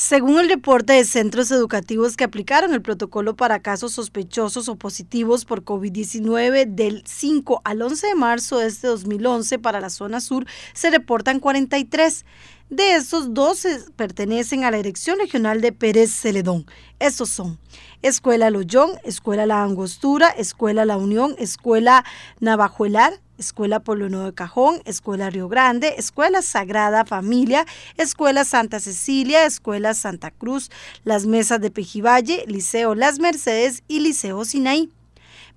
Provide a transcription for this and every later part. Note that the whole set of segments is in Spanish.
Según el reporte de centros educativos que aplicaron el protocolo para casos sospechosos o positivos por COVID-19 del 5 al 11 de marzo de este 2011 para la zona sur, se reportan 43. De estos, 12 pertenecen a la Dirección Regional de Pérez Celedón. Estos son Escuela Loyón, Escuela La Angostura, Escuela La Unión, Escuela Navajuelar, Escuela Polono de Cajón, Escuela Río Grande, Escuela Sagrada Familia, Escuela Santa Cecilia, Escuela Santa Cruz, las Mesas de Pejivalle, Liceo Las Mercedes y Liceo Sinaí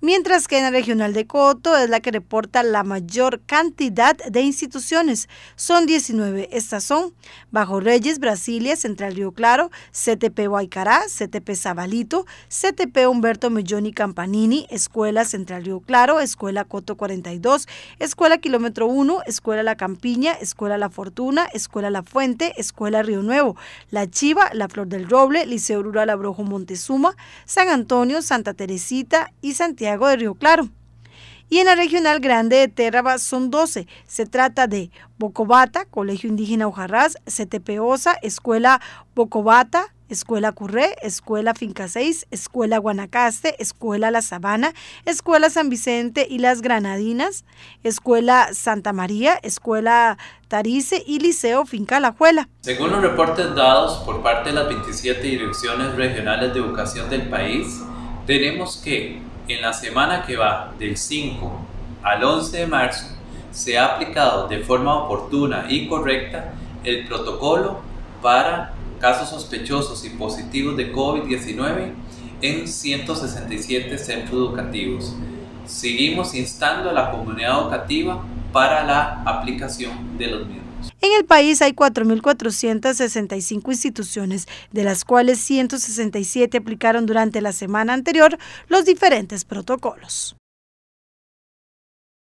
mientras que en la regional de Coto es la que reporta la mayor cantidad de instituciones. Son 19. Estas son Bajo Reyes, Brasilia, Central Río Claro, CTP Guaycará, CTP Zabalito, CTP Humberto Melloni Campanini, Escuela Central Río Claro, Escuela Coto 42, Escuela Kilómetro 1, Escuela La Campiña, Escuela La Fortuna, Escuela La Fuente, Escuela Río Nuevo, La Chiva, La Flor del Roble, Liceo Rural Abrojo Montezuma, San Antonio, Santa Teresita y Santiago de Río Claro. Y en la regional grande de Terraba son 12. Se trata de Bocobata, Colegio Indígena Ojarrás, CTPOSA, Escuela Bocobata, Escuela Curré, Escuela Finca 6, Escuela Guanacaste, Escuela La Sabana, Escuela San Vicente y Las Granadinas, Escuela Santa María, Escuela Tarice y Liceo Finca La Juela. Según los reportes dados por parte de las 27 direcciones regionales de educación del país, tenemos que en la semana que va del 5 al 11 de marzo se ha aplicado de forma oportuna y correcta el protocolo para casos sospechosos y positivos de COVID-19 en 167 centros educativos. Seguimos instando a la comunidad educativa para la aplicación de los mismos. En el país hay 4.465 instituciones, de las cuales 167 aplicaron durante la semana anterior los diferentes protocolos.